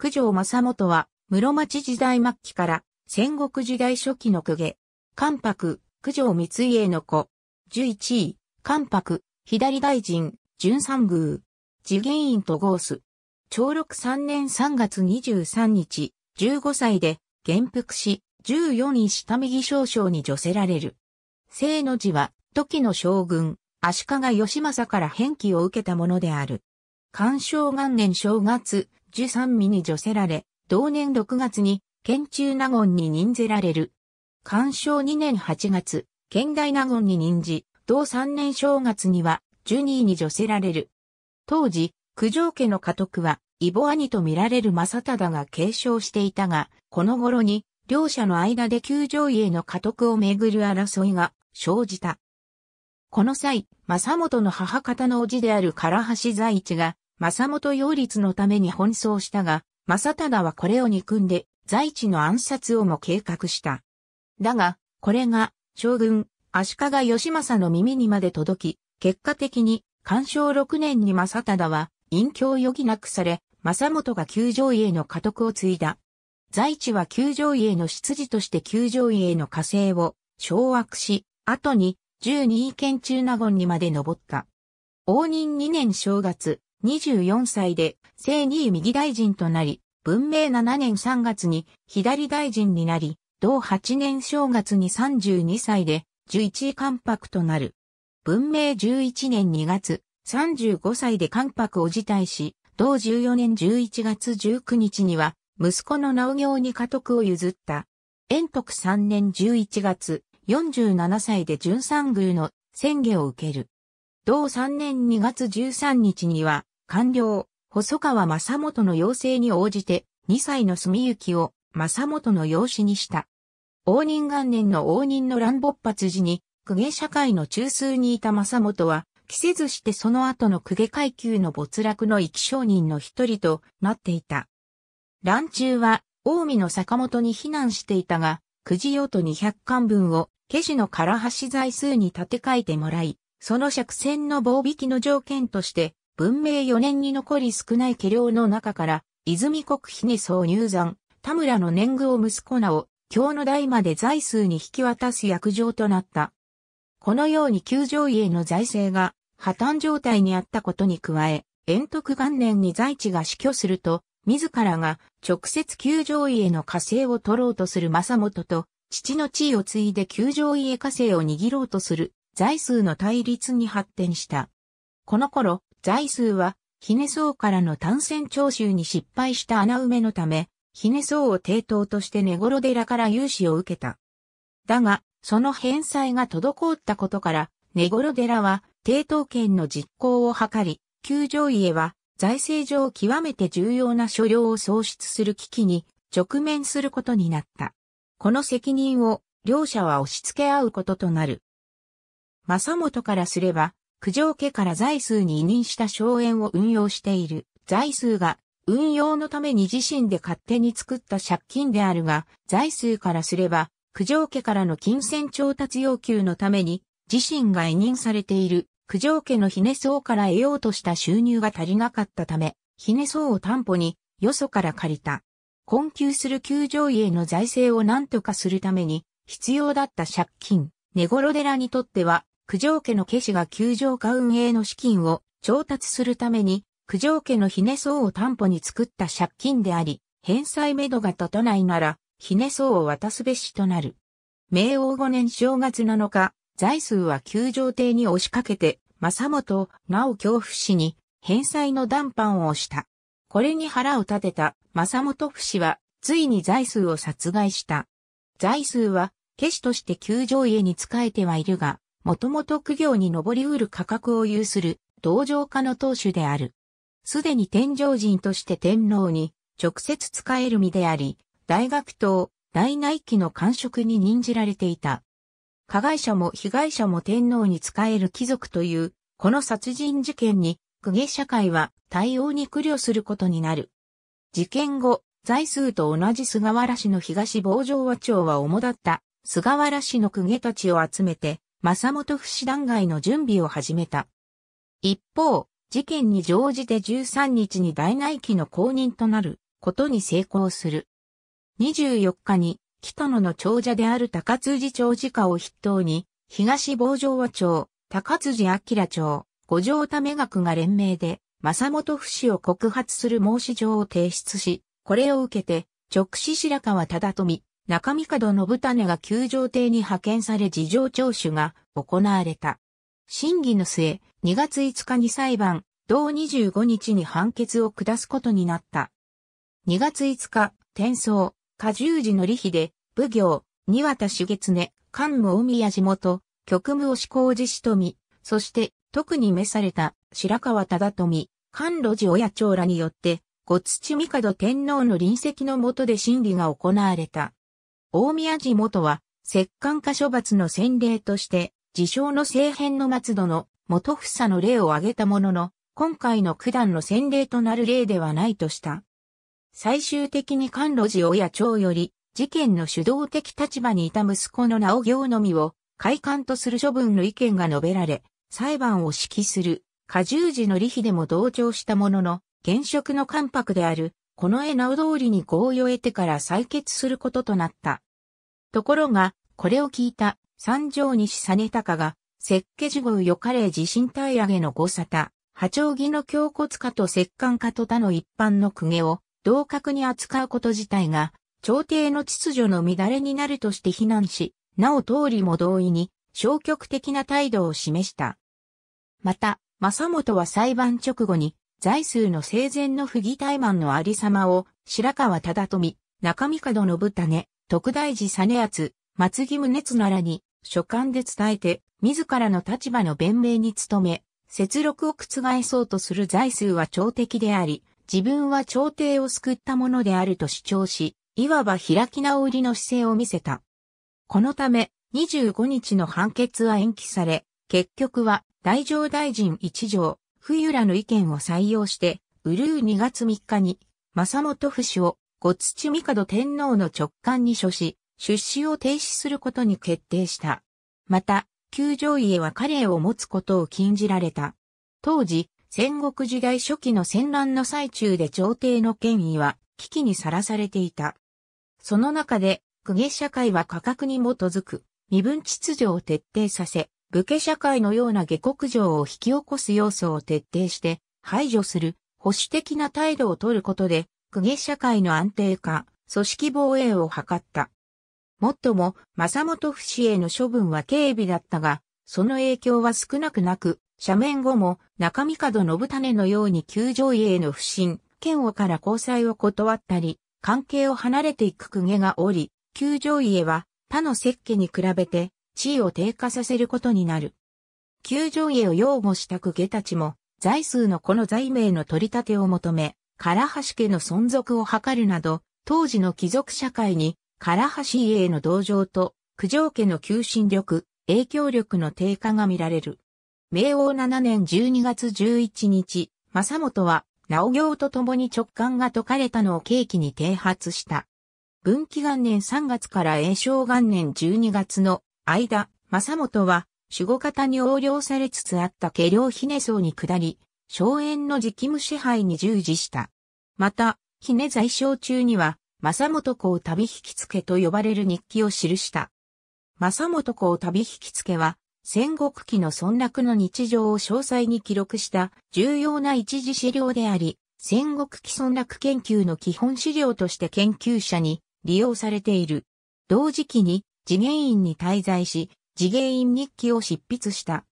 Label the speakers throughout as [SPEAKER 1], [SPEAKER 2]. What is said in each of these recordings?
[SPEAKER 1] 九条正元は、室町時代末期から戦国時代初期の公家。関白、九条三家の子。十一位、関白、左大臣、準三宮。次元院とゴース。長六三年三月二十三日、十五歳で、元服し、十四位下右少将に除せられる。聖の字は、時の将軍、足利義政から返記を受けたものである。干渉元年正月、十三身に除せられ、同年六月に、県中納言に任ぜられる。干渉二年八月、県大納言に任じ、同三年正月には、ジュニーに除せられる。当時、九条家の家督は、イボ兄と見られる正忠が継承していたが、この頃に、両者の間で九条家の家督をめぐる争いが生じた。この際、正元の母方の叔父である唐橋在一が、正元擁立のために奔走したが、正忠はこれを憎んで、在地の暗殺をも計画した。だが、これが、将軍、足利義政の耳にまで届き、結果的に、干渉6年に正忠は、隠居を余儀なくされ、正元が九条家の家督を継いだ。在地は九条家の執事として九条家の家政を掌握し、後に十二意見中納言にまで上った。応仁2年正月、24歳で、正二位右大臣となり、文明7年3月に左大臣になり、同8年正月に32歳で、11位関白となる。文明11年2月、35歳で関白を辞退し、同14年11月19日には、息子の農業に家督を譲った。延徳3年11月、47歳で準三宮の宣下を受ける。同3年2月13日には、官僚、細川正元の要請に応じて、2歳の住行を正元の養子にした。応仁元年の応仁の乱勃発時に、公家社会の中枢にいた正元は、帰せずしてその後の公家階級の没落の生き商人の一人となっていた。乱中は、近江の坂本に避難していたが、くじ用途200巻分を、家事の唐橋財数に立て替えてもらい、その借船の防引きの条件として、文明4年に残り少ない家領の中から、泉国妃に総入山、田村の年貢を息子名を、京の代まで財数に引き渡す約定となった。このように旧上位への財政が破綻状態にあったことに加え、延徳元年に在地が死去すると、自らが直接旧上位への火星を取ろうとする政元と、父の地位を継いで旧上位へ火星を握ろうとする財数の対立に発展した。この頃、財数は、ヒネソウからの単線徴収に失敗した穴埋めのため、ヒネソウを抵当としてネゴロ寺から融資を受けた。だが、その返済が滞ったことから、ネゴロ寺は抵当権の実行を図り、旧上家は財政上極めて重要な所領を喪失する危機に直面することになった。この責任を両者は押し付け合うこととなる。正元からすれば、九条家から財数に委任した荘園を運用している。財数が運用のために自身で勝手に作った借金であるが、財数からすれば、九条家からの金銭調達要求のために、自身が委任されている九条家のひね層から得ようとした収入が足りなかったため、ひね層を担保に、よそから借りた。困窮する九条家の財政を何とかするために、必要だった借金、寝頃寺にとっては、九条家の家氏が九条家運営の資金を調達するために、九条家のひね層を担保に作った借金であり、返済めどが立たないなら、ひね層を渡すべしとなる。明王5年正月7日、財数は九条邸に押しかけて、正本、なお恐怖氏に、返済の断判をした。これに腹を立てた、正本夫氏は、ついに財数を殺害した。財数は、家氏として九条家に仕えてはいるが、もともと苦行に上り得る価格を有する同情家の当主である。すでに天上人として天皇に直接使える身であり、大学等、大内記の官職に任じられていた。加害者も被害者も天皇に仕える貴族という、この殺人事件に、公家社会は対応に苦慮することになる。事件後、財数と同じ菅原氏の東防城和町は主だった菅原氏の公家たちを集めて、正本不死弾劾の準備を始めた。一方、事件に乗じて13日に大内記の公認となることに成功する。24日に、北野の長者である高辻長次家を筆頭に、東坊城和町、高辻明町、五条ため学が連名で、正本不死を告発する申し状を提出し、これを受けて、直視白川忠富、中門信種が球場邸に派遣され事情聴取が行われた。審議の末、2月5日に裁判、同25日に判決を下すことになった。2月5日、転送、下十字の利で、武行、二渡茂常、関武海や地元、局務を志向寺しとみ、そして特に召された白川忠富、関路寺親長らによって、五土門天皇の臨席の下で審議が行われた。大宮寺元は、摂関家処罰の先例として、自称の政変の松戸の元房の例を挙げたものの、今回の九段の先例となる例ではないとした。最終的に関路寺親長より、事件の主導的立場にいた息子の直行のみを、快感とする処分の意見が述べられ、裁判を指揮する、過重時の利費でも同調したものの、現職の関白であるこの絵直通りに合意を得てから採決することとなった。ところが、これを聞いた三条西実高が、石家地獄よかれ地震体上げの誤差た、波長儀の胸骨化と石棺化と他の一般の公家を同格に扱うこと自体が、朝廷の秩序の乱れになるとして非難し、なお通りも同意に消極的な態度を示した。また、正元は裁判直後に財数の生前の不義怠慢のありさまを、白川忠富、中身門信種、徳大寺実厚、松木宗津ならに、書簡で伝えて、自らの立場の弁明に努め、節録を覆そうとする財数は朝敵であり、自分は朝廷を救ったものであると主張し、いわば開き直りの姿勢を見せた。このため、25日の判決は延期され、結局は、大乗大臣一条、冬らの意見を採用して、ウルー2月3日に、正本不死を、五土帝天皇の直感に処し、出資を停止することに決定した。また、九条家は彼を持つことを禁じられた。当時、戦国時代初期の戦乱の最中で朝廷の権威は危機にさらされていた。その中で、公家社会は価格に基づく身分秩序を徹底させ、武家社会のような下国上を引き起こす要素を徹底して排除する保守的な態度をとることで、公家社会の安定化、組織防衛を図った。もっとも、正本不死への処分は軽微だったが、その影響は少なくなく、斜面後も中見角信種のように旧上位への不信、県王から交際を断ったり、関係を離れていく公家がおり、旧上位へは他の設計に比べて地位を低下させることになる。九条家を擁護した公家たちも、財数のこの財名の取り立てを求め、唐橋家の存続を図るなど、当時の貴族社会に、唐橋家への同情と、九条家の求心力、影響力の低下が見られる。明王7年12月11日、正元は、直行と共に直感が解かれたのを契機に啓発した。文紀元年3月から永正元年12月の間、正元は、守護方に横領されつつあった下領姫僧に下り、荘園の期務支配に従事した。また、姫在庄中には、正元を旅引き付けと呼ばれる日記を記した。正元を旅引き付けは、戦国期の村落の日常を詳細に記録した重要な一時資料であり、戦国期村落研究の基本資料として研究者に利用されている。同時期に次元院に滞在し、次元院日記を執筆した。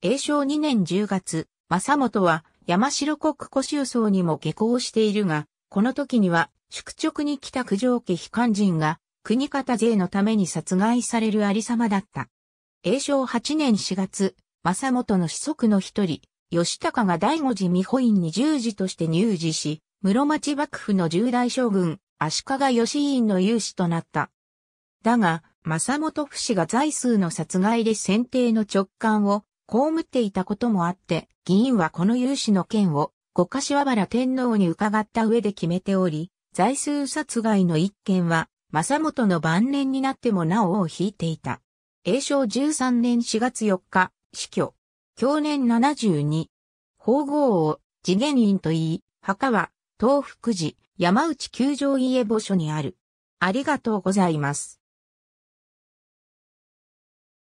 [SPEAKER 1] 永正2年10月、正元は山城国古州僧にも下校しているが、この時には、宿直に来た九条家非官人が、国方勢のために殺害されるありさまだった。永正8年4月、正元の子息の一人、吉高が第五次美保院に従事として入事し、室町幕府の重大将軍、足利義院の勇士となった。だが、正本不死が財数の殺害で選定の直感を被っていたこともあって、議員はこの有志の件を五柏原天皇に伺った上で決めており、財数殺害の一件は、正本の晩年になってもなおを引いていた。永正13年4月4日、死去。去年72。法号を次元院と言い、墓は、東福寺、山内九条家墓所にある。ありがとうございます。